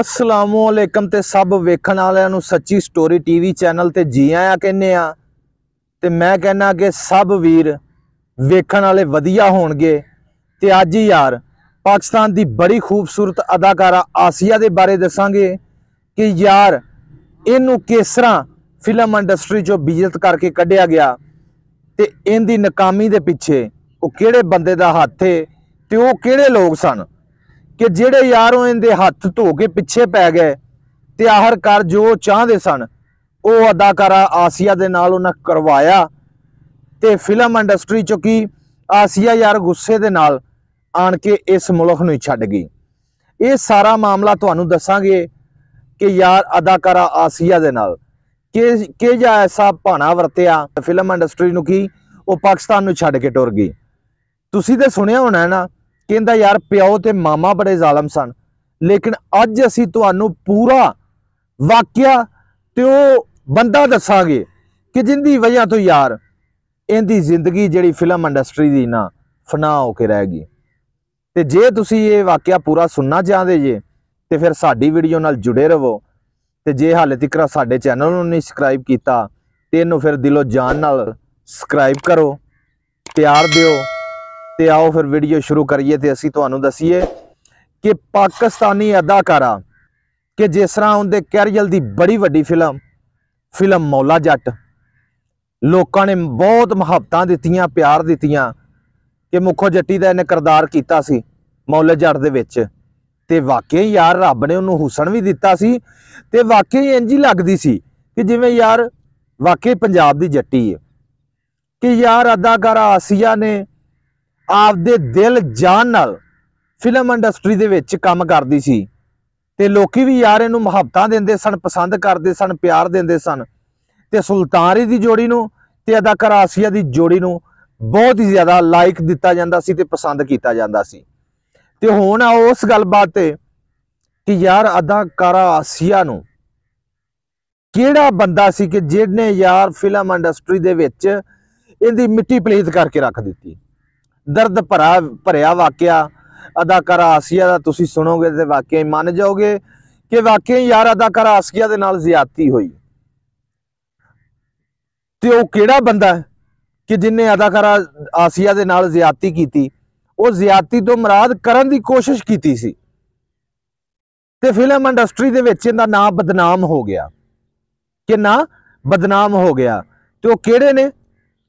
ਅਸਲਾਮੁਅਲੈਕਮ ਤੇ ਸਭ ਵੇਖਣ ਵਾਲਿਆਂ ਨੂੰ ਸੱਚੀ ਸਟੋਰੀ ਟੀਵੀ ਚੈਨਲ ਤੇ ਜੀ ਆਇਆਂ ਕਹਿੰਨੇ ਆ ਤੇ ਮੈਂ ਕਹਿੰਨਾ ਕਿ ਸਭ ਵੀਰ ਵੇਖਣ ਵਾਲੇ ਵਧੀਆ ਹੋਣਗੇ ਤੇ ਅੱਜ ਹੀ ਯਾਰ ਪਾਕਿਸਤਾਨ ਦੀ ਬੜੀ ਖੂਬਸੂਰਤ ਅਦਾਕਾਰਾ ਆਸੀਆ ਦੇ ਬਾਰੇ ਦੱਸਾਂਗੇ ਕਿ ਯਾਰ ਇਹਨੂੰ ਕਿਸ ਤਰ੍ਹਾਂ ਫਿਲਮ ਇੰਡਸਟਰੀ 'ਚੋਂ ਬਿਜਤ ਕਰਕੇ ਕੱਢਿਆ ਗਿਆ ਤੇ ਇਹਦੀ ਨਕਾਮੀ ਦੇ ਪਿੱਛੇ ਉਹ ਕਿਹੜੇ ਬੰਦੇ ਦਾ ਹੱਥ ਏ ਤੇ ਉਹ ਕਿਹੜੇ ਲੋਕ ਸਨ ਕਿ ਜਿਹੜੇ ਯਾਰੋਂ ਇਹਦੇ ਹੱਥ ਧੋ ਕੇ ਪਿੱਛੇ ਪੈ ਗਏ ਤੇ ਆਹਰ ਕਰ ਜੋ ਚਾਹਦੇ ਸਨ ਉਹ ਅਦਾਕਾਰਾ ਆਸੀਆ ਦੇ ਨਾਲ ਉਹਨਾਂ ਕਰਵਾਇਆ ਤੇ ਫਿਲਮ ਇੰਡਸਟਰੀ ਚੋਂ ਕੀ ਆਸੀਆ ਯਾਰ ਗੁੱਸੇ ਦੇ ਨਾਲ ਆਣ ਕੇ ਇਸ ਮੁਲਕ ਨੂੰ ਛੱਡ ਗਈ ਇਹ ਸਾਰਾ ਮਾਮਲਾ ਤੁਹਾਨੂੰ ਦੱਸਾਂਗੇ ਕਿ ਯਾਰ ਅਦਾਕਾਰਾ ਆਸੀਆ ਦੇ ਨਾਲ ਕਿ ਕਿ ਐਸਾ ਭਾਣਾ ਵਰਤਿਆ ਫਿਲਮ ਇੰਡਸਟਰੀ ਨੂੰ ਕੀ ਉਹ ਪਾਕਿਸਤਾਨ ਨੂੰ ਛੱਡ ਕੇ ਟੁਰ ਗਈ ਤੁਸੀਂ ਤੇ ਸੁਣਿਆ ਹੋਣਾ ਨਾ ਕਹਿੰਦਾ ਯਾਰ ਪਿਓ ਤੇ ਮਾਮਾ ਬੜੇ ਜ਼ਾਲਮ ਸਨ ਲੇਕਿਨ ਅੱਜ ਅਸੀਂ ਤੁਹਾਨੂੰ ਪੂਰਾ ਵਾਕਿਆ ਤੇ ਉਹ ਬੰਦਾ ਦੱਸਾਂਗੇ ਕਿ ਜਿੰਦੀ ਵਜ੍ਹਾ ਤੋਂ ਯਾਰ ਇਹਦੀ ਜ਼ਿੰਦਗੀ ਜਿਹੜੀ ਫਿਲਮ ਇੰਡਸਟਰੀ ਦੀ ਨਾ ਫਨਾ ਹੋ ਕੇ ਰਹਿ ਗਈ ਤੇ ਜੇ ਤੁਸੀਂ ਇਹ ਵਾਕਿਆ ਪੂਰਾ ਸੁਣਨਾ ਚਾਹਦੇ ਜੇ ਤੇ ਫਿਰ ਸਾਡੀ ਵੀਡੀਓ ਨਾਲ ਜੁੜੇ ਰਹੋ ਤੇ ਜੇ ਹਾਲੇ ਤੱਕ ਸਾਡੇ ਚੈਨਲ ਨੂੰ ਨਹੀਂ ਸਬਸਕ੍ਰਾਈਬ ਕੀਤਾ ਤੇ ਇਹਨੂੰ ਫਿਰ ਦਿਲੋਂ ਜਾਨ ਨਾਲ ਸਬਸਕ੍ਰਾਈਬ ਕਰੋ ਪਿਆਰ ਦਿਓ ਤੇ ਆਓ ਫਿਰ ਵੀਡੀਓ ਸ਼ੁਰੂ ਕਰੀਏ ਤੇ ਅਸੀਂ ਤੁਹਾਨੂੰ ਦਸੀਏ ਕਿ ਪਾਕਿਸਤਾਨੀ ਅਦਾਕਾਰਾ ਕਿ ਜਿਸ ਤਰ੍ਹਾਂ ਉਹਦੇ ਕੈਰੀਅਰ ਦੀ ਬੜੀ ਵੱਡੀ ਫਿਲਮ ਫਿਲਮ ਮੌਲਾ ਜੱਟ ਲੋਕਾਂ ਨੇ ਬਹੁਤ ਮੁਹੱਬਤਾਂ ਦਿੱਤੀਆਂ ਪਿਆਰ ਦਿੱਤੀਆਂ ਕਿ ਮੁੱਖੋ ਜੱਟੀ ਦਾ ਇਹਨੇ ਕਿਰਦਾਰ ਕੀਤਾ ਸੀ ਮੌਲਾ ਜੱਟ ਦੇ ਵਿੱਚ ਤੇ ਵਾਕਿਆ ਯਾਰ ਰੱਬ ਨੇ ਉਹਨੂੰ ਹੁਸਨ ਵੀ ਦਿੱਤਾ ਸੀ ਤੇ ਵਾਕਿਆ ਇੰਜ ਹੀ ਲੱਗਦੀ ਸੀ ਕਿ ਜਿਵੇਂ ਯਾਰ ਵਾਕਿਆ ਪੰਜਾਬ ਦੀ ਜੱਟੀ ਹੈ ਕਿ ਯਾਰ ਅਦਾਕਾਰਾ ਆਸੀਆ ਨੇ ਆਪਦੇ ਦਿਲ ਜਾਨ ਨਾਲ ਫਿਲਮ ਇੰਡਸਟਰੀ ਦੇ ਵਿੱਚ ਕੰਮ ਕਰਦੀ ਸੀ ਤੇ ਲੋਕੀ ਵੀ ਯਾਰ ਇਹਨੂੰ ਮੁਹੱਬਤਾਂ ਦਿੰਦੇ ਸਨ ਪਸੰਦ ਕਰਦੇ ਸਨ ਪਿਆਰ ਦਿੰਦੇ ਸਨ ਤੇ ਸੁਲਤਾਨੀ ਦੀ ਜੋੜੀ ਨੂੰ ਤੇ ਅਦਾਕਾਰ ਆਸੀਆ ਦੀ ਜੋੜੀ ਨੂੰ ਬਹੁਤ ਹੀ ਜ਼ਿਆਦਾ ਲਾਈਕ ਦਿੱਤਾ ਜਾਂਦਾ ਸੀ ਤੇ ਪਸੰਦ ਕੀਤਾ ਜਾਂਦਾ ਸੀ ਤੇ ਹੁਣ ਆ ਉਸ ਗੱਲਬਾਤ ਤੇ ਕਿ ਯਾਰ ਅਦਾਕਾਰਾ ਆਸੀਆ ਨੂੰ ਕਿਹੜਾ ਬੰਦਾ ਸੀ ਕਿ ਜਿਹਨੇ ਯਾਰ ਫਿਲਮ ਇੰਡਸਟਰੀ ਦੇ ਵਿੱਚ ਇਹਦੀ ਮਿੱਟੀ ਪਲੀਤ ਕਰਕੇ ਰੱਖ ਦਿੱਤੀ ਦਰਦ ਭਰਾ ਭਰਿਆ ਵਾਕਿਆ ਅਦਾਕਾਰਾ ਆਸੀਆ ਦਾ ਤੁਸੀਂ ਸੁਣੋਗੇ ਤੇ ਵਾਕਿਆ ਹੀ ਮੰਨ ਜਾਓਗੇ ਕਿ ਵਾਕਿਆ ਹੀ ਯਾਰ ਅਦਾਕਾਰਾ ਆਸੀਆ ਦੇ ਨਾਲ ਜ਼ਿਆਦਤੀ ਹੋਈ ਤੇ ਉਹ ਕਿਹੜਾ ਬੰਦਾ ਕਿ ਜਿਨੇ ਅਦਾਕਾਰਾ ਆਸੀਆ ਦੇ ਨਾਲ ਜ਼ਿਆਦਤੀ ਕੀਤੀ ਉਹ ਜ਼ਿਆਦਤੀ ਤੋਂ ਮਰਾਦ ਕਰਨ ਦੀ ਕੋਸ਼ਿਸ਼ ਕੀਤੀ ਸੀ ਤੇ ਫਿਲਮ ਇੰਡਸਟਰੀ ਦੇ ਵਿੱਚ ਇਹਦਾ ਨਾਮ ਬਦਨਾਮ ਹੋ ਗਿਆ ਕਿ ਨਾ ਬਦਨਾਮ ਹੋ ਗਿਆ ਤੇ ਉਹ ਕਿਹੜੇ ਨੇ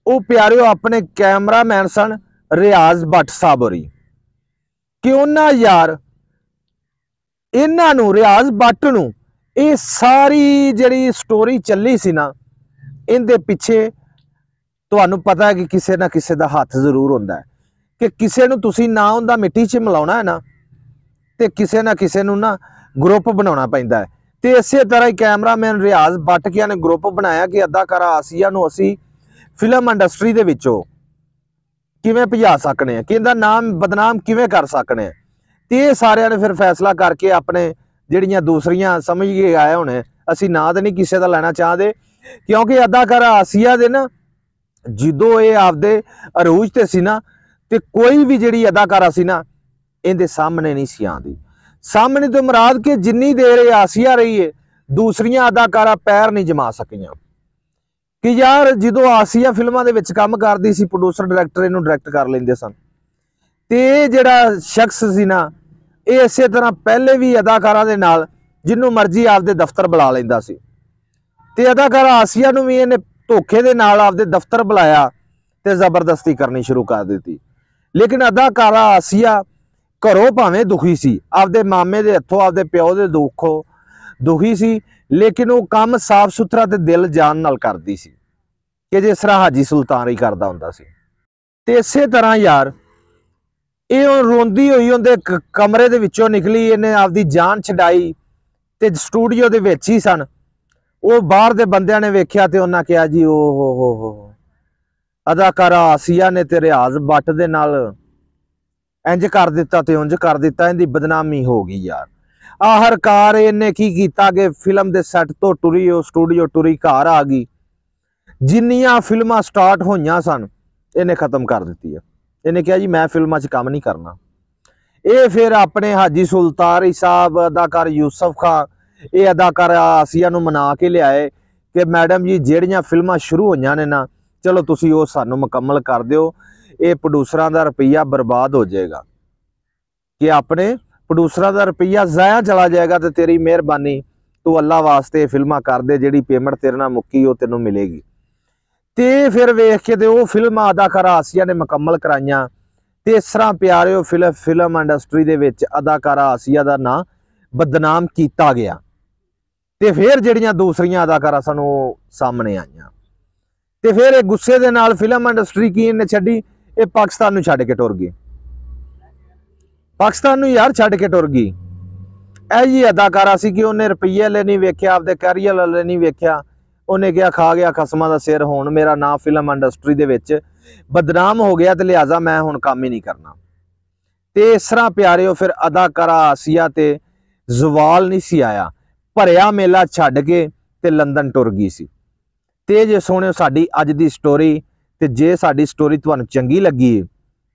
ਉਹ ਪਿਆਰਿਓ ਆਪਣੇ ਕੈਮਰਾਮੈਨ ਸਨ ਰਿਆਜ਼ ਭੱਟ ਸਾਹਿਬ ਹੋਰੀ ਕਿਉਂ ਨਾ ਯਾਰ ਇਹਨਾਂ ਨੂੰ ਰਿਆਜ਼ ਭੱਟ ਨੂੰ ਇਹ ਸਾਰੀ ਜਿਹੜੀ ਸਟੋਰੀ ਚੱਲੀ ਸੀ ਨਾ ਇਹਦੇ ਪਿੱਛੇ ਤੁਹਾਨੂੰ ਪਤਾ ਹੈ ਕਿ ਕਿਸੇ ਨਾ ਕਿਸੇ ਦਾ ਹੱਥ ਜ਼ਰੂਰ ਹੁੰਦਾ ਹੈ ਕਿ ਕਿਸੇ ਨੂੰ ਤੁਸੀਂ ਨਾ ਹੁੰਦਾ ਮਿੱਟੀ 'ਚ ਮਿਲਾਉਣਾ ਹੈ ਨਾ ਤੇ ਕਿਸੇ ਨਾ ਕਿਸੇ ਨੂੰ ਨਾ ਗਰੁੱਪ ਬਣਾਉਣਾ ਪੈਂਦਾ ਹੈ ਤੇ ਇਸੇ ਤਰ੍ਹਾਂ ਹੀ ਕੈਮਰਾਮੈਨ ਰਿਆਜ਼ ਬਟਕਿਆ ਨੇ ਗਰੁੱਪ ਬਣਾਇਆ ਕਿ ਅਦਾਕਾਰਾ ਆਸੀਆ ਨੂੰ ਅਸੀਂ ਫਿਲਮ ਇੰਡਸਟਰੀ ਦੇ ਵਿੱਚੋਂ ਕਿਵੇਂ ਭਜਾ ਸਕਨੇ ਆ ਕਿੰਦਾ ਨਾਮ ਬਦਨਾਮ ਕਿਵੇਂ ਕਰ ਸਕਨੇ ਆ ਤੇ ਇਹ ਸਾਰਿਆਂ ਨੇ ਫਿਰ ਫੈਸਲਾ ਕਰਕੇ ਆਪਣੇ ਜਿਹੜੀਆਂ ਦੂਸਰੀਆਂ ਸਮਝ ਕੇ ਆਏ ਹੋਣੇ ਅਸੀਂ ਨਾਂ ਤਾਂ ਨਹੀਂ ਕਿਸੇ ਦਾ ਲੈਣਾ ਚਾਹਦੇ ਕਿਉਂਕਿ ਅਦਾਕਾਰਾ ਆਸੀਆ ਦੇ ਨਾ ਜਦੋਂ ਇਹ ਆਪਦੇ ਅਰੂਜ ਤੇ ਸੀ ਨਾ ਤੇ ਕੋਈ ਵੀ ਜਿਹੜੀ ਅਦਾਕਾਰਾ ਸੀ ਨਾ ਇਹਦੇ ਸਾਹਮਣੇ ਨਹੀਂ ਸੀ ਆਂਦੀ ਸਾਹਮਣੇ ਤੋਂ ਮਰਾਦ ਕਿ ਜਿੰਨੀ ਦੇਰ ਇਹ ਆਸੀਆ ਰਹੀ ਏ ਦੂਸਰੀਆਂ ਅਦਾਕਾਰਾ ਪੈਰ ਨਹੀਂ ਜਮਾ ਸਕੀਆਂ ਕਿ ਯਾਰ ਜਦੋਂ ਆਸੀਆ ਫਿਲਮਾਂ ਦੇ ਵਿੱਚ ਕੰਮ ਕਰਦੀ ਸੀ ਪ੍ਰੋਡਿਊਸਰ ਡਾਇਰੈਕਟਰ ਇਹਨੂੰ ਡਾਇਰੈਕਟ ਕਰ ਲੈਂਦੇ ਸਨ ਤੇ ਇਹ ਜਿਹੜਾ ਸ਼ਖਸ ਸੀ ਨਾ ਇਹ ਇਸੇ ਤਰ੍ਹਾਂ ਪਹਿਲੇ ਵੀ ਅਦਾਕਾਰਾਂ ਦੇ ਨਾਲ ਜਿੰਨੂੰ ਮਰਜ਼ੀ ਆਪਦੇ ਦਫ਼ਤਰ ਬੁਲਾ ਲੈਂਦਾ ਸੀ ਤੇ ਅਦਾਕਾਰ ਆਸੀਆ ਨੂੰ ਵੀ ਇਹਨੇ ਧੋਖੇ ਦੇ ਨਾਲ ਆਪਦੇ ਦਫ਼ਤਰ ਬੁਲਾਇਆ ਤੇ ਜ਼ਬਰਦਸਤੀ ਕਰਨੀ ਸ਼ੁਰੂ ਕਰ ਦਿੱਤੀ ਲੇਕਿਨ ਅਦਾਕਾਰਾ ਆਸੀਆ ਘਰੋਂ ਭਾਵੇਂ ਦੁਖੀ ਸੀ ਆਪਦੇ ਮਾਮੇ ਦੇ ਹੱਥੋਂ ਆਪਦੇ ਪਿਓ ਦੇ ਦੁੱਖੋਂ ਦੁਖੀ ਸੀ ਲੇਕਿਨ ਉਹ ਕੰਮ ਸਾਫ਼ ਸੁਥਰਾ ਤੇ ਦਿਲ ਜਾਨ ਨਾਲ ਕਰਦੀ ਸੀ ਕਿ ਜੇ ਸਰਾ ਹਾਜੀ ਸੁਲਤਾਨ ਹੀ ਕਰਦਾ ਹੁੰਦਾ ਸੀ ਤੇ ਇਸੇ ਤਰ੍ਹਾਂ ਯਾਰ ਇਹ ਰੋਂਦੀ ਹੋਈ ਹੁੰਦੇ ਕਮਰੇ ਦੇ ਵਿੱਚੋਂ ਨਿਕਲੀ ਇਹਨੇ ਆਪਦੀ ਜਾਨ ਛਡਾਈ ਤੇ ਸਟੂਡੀਓ ਦੇ ਵਿੱਚ ਹੀ ਸਨ ਉਹ ਬਾਹਰ ਦੇ ਬੰਦਿਆਂ ਨੇ ਵੇਖਿਆ ਤੇ ਉਹਨਾਂ ਕਿਹਾ ਜੀ ਓ ਹੋ ਹੋ ਹੋ ਅਦਾਕਾਰਾ ਆਸੀਆ ਨੇ ਤੇ ਰਿਆਜ਼ ਬੱਟ ਦੇ ਨਾਲ ਇੰਜ ਕਰ ਦਿੱਤਾ ਤੇ ਉੰਜ ਕਰ ਦਿੱਤਾ ਇਹਦੀ ਬਦਨਾਮੀ ਹੋ ਗਈ ਯਾਰ ਆਹਰਕਾਰ ਇਹਨੇ ਕੀ ਕੀਤਾ ਕਿ ਫਿਲਮ ਦੇ ਸੈੱਟ ਤੋਂ ਟੁਰੀ ਉਹ ਸਟੂਡੀਓ ਟੁਰੀ ਘਰ ਆ ਗਈ ਜਿੰਨੀਆਂ ਫਿਲਮਾਂ ਸਟਾਰਟ ਹੋਈਆਂ ਸਨ ਇਹਨੇ ਖਤਮ ਕਰ ਦਿੱਤੀ ਆ ਇਹਨੇ ਕਿਹਾ ਜੀ ਮੈਂ ਫਿਲਮਾਂ 'ਚ ਕੰਮ ਨਹੀਂ ਕਰਨਾ ਇਹ ਫਿਰ ਆਪਣੇ ਹਾਜੀ ਸੁਲਤਾਨ ਸਾਹਿਬ ਅਦਾਕਾਰ ਯੂਸਫ ਖਾਨ ਇਹ ਅਦਾਕਾਰ ਆਸੀਆ ਨੂੰ ਮਨਾ ਕੇ ਲਿਆਏ ਕਿ ਮੈਡਮ ਜੀ ਜਿਹੜੀਆਂ ਫਿਲਮਾਂ ਸ਼ੁਰੂ ਹੋਈਆਂ ਨੇ ਨਾ ਚਲੋ ਤੁਸੀਂ ਉਹ ਸਾਨੂੰ ਮੁਕੰਮਲ ਕਰ ਦਿਓ ਇਹ ਪ੍ਰੋਡੂਸਰਾਂ ਦਾ ਰੁਪਈਆ ਬਰਬਾਦ ਹੋ ਜਾਏਗਾ ਕਿ ਆਪਣੇ ਪ੍ਰੋਡੂਸਰਾਂ ਦਾ ਰੁਪਈਆ ਜ਼ਾਇਆ ਚਲਾ ਜਾਏਗਾ ਤੇ ਤੇਰੀ ਮਿਹਰਬਾਨੀ ਤੂੰ ਅੱਲਾ ਵਾਸਤੇ ਫਿਲਮਾਂ ਕਰ ਦੇ ਜਿਹੜੀ ਪੇਮੈਂਟ ਤੇਰੇ ਨਾਲ ਮੁੱਕੀ ਉਹ ਤੈਨੂੰ ਮਿਲੇਗੀ ਤੇ ਫਿਰ ਵੇਖ ਕੇ ਤੇ ਉਹ ਫਿਲਮ ਅਦਾਕਾਰਾ ਆਸੀਆ ਨੇ ਮੁਕੰਮਲ ਕਰਾਈਆਂ ਤੇ ਇਸ ਤਰ੍ਹਾਂ ਪਿਆਰਿਓ ਫਿਲਮ ਫਿਲਮ ਇੰਡਸਟਰੀ ਦੇ ਵਿੱਚ ਅਦਾਕਾਰਾ ਆਸੀਆ ਦਾ ਨਾਂ ਬਦਨਾਮ ਕੀਤਾ ਗਿਆ ਤੇ ਫਿਰ ਜਿਹੜੀਆਂ ਦੂਸਰੀਆਂ ਅਦਾਕਾਰਾ ਸਾਨੂੰ ਸਾਹਮਣੇ ਆਈਆਂ ਤੇ ਫਿਰ ਇਹ ਗੁੱਸੇ ਦੇ ਨਾਲ ਫਿਲਮ ਇੰਡਸਟਰੀ ਕੀ ਇਹਨੇ ਛੱਡੀ ਇਹ ਪਾਕਿਸਤਾਨ ਨੂੰ ਛੱਡ ਕੇ ਟੁਰ ਗਈ ਪਾਕਿਸਤਾਨ ਨੂੰ ਯਾਰ ਛੱਡ ਕੇ ਟੁਰ ਗਈ ਇਹ ਜੀ ਅਦਾਕਾਰਾ ਸੀ ਕਿ ਉਹਨੇ ਰੁਪਈਏ ਲੈ ਨਹੀਂ ਵੇਖਿਆ ਆਪਦੇ ਕੈਰੀਅਰ ਲੈ ਨਹੀਂ ਵੇਖਿਆ ਉਹਨੇ ਕਿਹਾ ਖਾ ਗਿਆ ਖਸਮਾਂ ਦਾ ਸਿਰ ਹੁਣ ਮੇਰਾ ਨਾਮ ਫਿਲਮ ਇੰਡਸਟਰੀ ਦੇ ਵਿੱਚ ਬਦਨਾਮ ਹੋ ਗਿਆ ਤੇ ਲਿਆਜ਼ਾ ਮੈਂ ਹੁਣ ਕੰਮ ਹੀ ਨਹੀਂ ਕਰਨਾ ਤੇ ਇਸ ਤਰ੍ਹਾਂ ਪਿਆਰਿਓ ਫਿਰ ਅਦਾਕਾਰਾ ਆਸੀਆ ਤੇ ਜ਼ਵਾਲ ਨਹੀਂ ਸੀ ਆਇਆ ਭਰਿਆ ਮੇਲਾ ਛੱਡ ਕੇ ਤੇ ਲੰਡਨ ਟੁਰ ਗਈ ਸੀ ਤੇ ਜੇ ਸੋਹਣਿਓ ਸਾਡੀ ਅੱਜ ਦੀ ਸਟੋਰੀ ਤੇ ਜੇ ਸਾਡੀ ਸਟੋਰੀ ਤੁਹਾਨੂੰ ਚੰਗੀ ਲੱਗੀ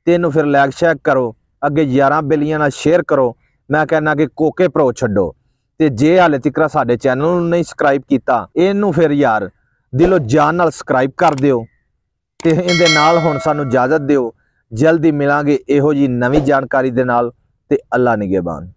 ਤੇ ਇਹਨੂੰ ਫਿਰ ਲਾਈਕ ਸ਼ੇਅਰ ਕਰੋ ਅੱਗੇ 11 ਬਿਲੀਆਂ ਨਾਲ ਸ਼ੇਅਰ ਕਰੋ ਮੈਂ ਕਹਿੰਦਾ ਕਿ ਕੋਕੇ ਪ੍ਰੋ ਛੱਡੋ ਤੇ ਜੇ ਹਾਲੇ ਤੱਕ ਸਾਡੇ ਚੈਨਲ ਨੂੰ ਨਹੀਂ ਸਬਸਕ੍ਰਾਈਬ ਕੀਤਾ ਇਹਨੂੰ ਫਿਰ ਯਾਰ ਦਿਲੋਂ ਜਾਨ ਨਾਲ ਸਬਸਕ੍ਰਾਈਬ ਕਰ ਦਿਓ ਤੇ ਇਹਦੇ ਨਾਲ ਹੁਣ ਸਾਨੂੰ ਇਜਾਜ਼ਤ ਦਿਓ ਜਲਦੀ ਮਿਲਾਂਗੇ ਇਹੋ ਜੀ ਨਵੀਂ ਜਾਣਕਾਰੀ ਦੇ ਨਾਲ ਤੇ ਅੱਲਾ ਨਿਗਹਿਬਾਨ